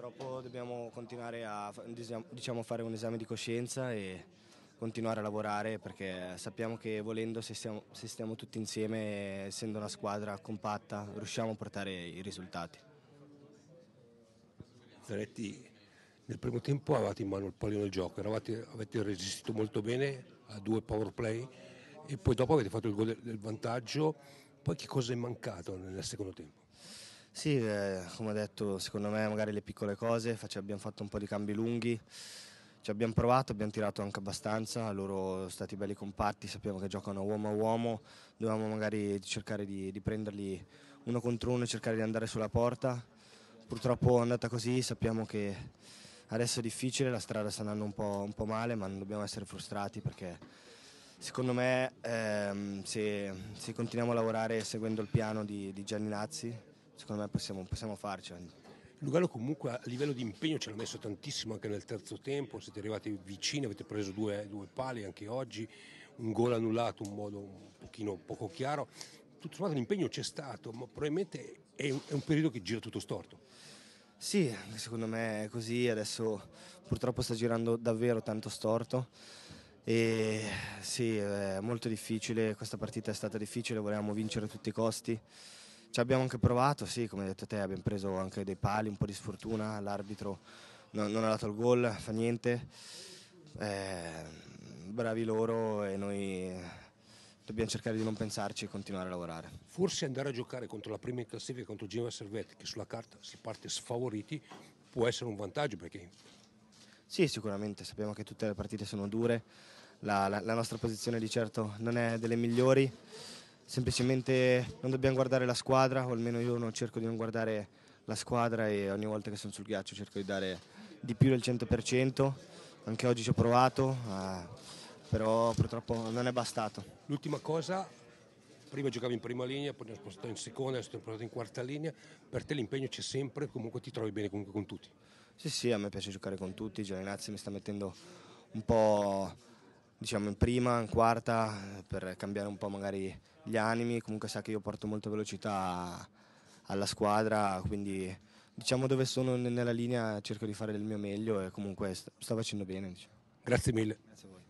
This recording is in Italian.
Purtroppo dobbiamo continuare a diciamo, fare un esame di coscienza e continuare a lavorare perché sappiamo che volendo se stiamo, se stiamo tutti insieme, essendo una squadra compatta, riusciamo a portare i risultati. Zanetti, nel primo tempo avevate in mano il pallino del gioco, eravate, avete resistito molto bene a due power play e poi dopo avete fatto il gol del vantaggio, poi che cosa è mancato nel secondo tempo? Sì, eh, come ho detto, secondo me magari le piccole cose, faccio, abbiamo fatto un po' di cambi lunghi, ci abbiamo provato, abbiamo tirato anche abbastanza, loro sono stati belli compatti, sappiamo che giocano uomo a uomo, dovevamo magari cercare di, di prenderli uno contro uno e cercare di andare sulla porta. Purtroppo è andata così, sappiamo che adesso è difficile, la strada sta andando un po', un po male, ma non dobbiamo essere frustrati perché secondo me ehm, se, se, continuiamo a lavorare seguendo il piano di, di Gianni Nazzi secondo me possiamo, possiamo farcela. Lugano comunque a livello di impegno ci hanno messo tantissimo anche nel terzo tempo, siete arrivati vicini, avete preso due, due pali anche oggi, un gol annullato in modo un pochino poco chiaro, tutto sommato l'impegno c'è stato, ma probabilmente è un, è un periodo che gira tutto storto. Sì, secondo me è così, adesso purtroppo sta girando davvero tanto storto. E sì, è molto difficile, questa partita è stata difficile, volevamo vincere a tutti i costi. Ci abbiamo anche provato, sì, come hai detto te, abbiamo preso anche dei pali, un po' di sfortuna, l'arbitro non, non ha dato il gol, fa niente. Eh, bravi loro e noi dobbiamo cercare di non pensarci e continuare a lavorare. Forse andare a giocare contro la prima in classifica, contro Genova Servetti, che sulla carta si parte sfavoriti, può essere un vantaggio perché... Sì, sicuramente, sappiamo che tutte le partite sono dure, la, la, la nostra posizione di certo non è delle migliori semplicemente non dobbiamo guardare la squadra, o almeno io non cerco di non guardare la squadra e ogni volta che sono sul ghiaccio cerco di dare di più del 100%, anche oggi ci ho provato, eh, però purtroppo non è bastato. L'ultima cosa, prima giocavi in prima linea, poi ti ho spostato in seconda, adesso ti ho portato in quarta linea, per te l'impegno c'è sempre, comunque ti trovi bene con tutti? Sì, sì, a me piace giocare con tutti, Giovinazzi mi sta mettendo un po' diciamo in prima, in quarta, per cambiare un po' magari gli animi, comunque sa che io porto molta velocità alla squadra, quindi diciamo dove sono nella linea cerco di fare del mio meglio e comunque sta facendo bene. Diciamo. Grazie mille. Grazie a voi.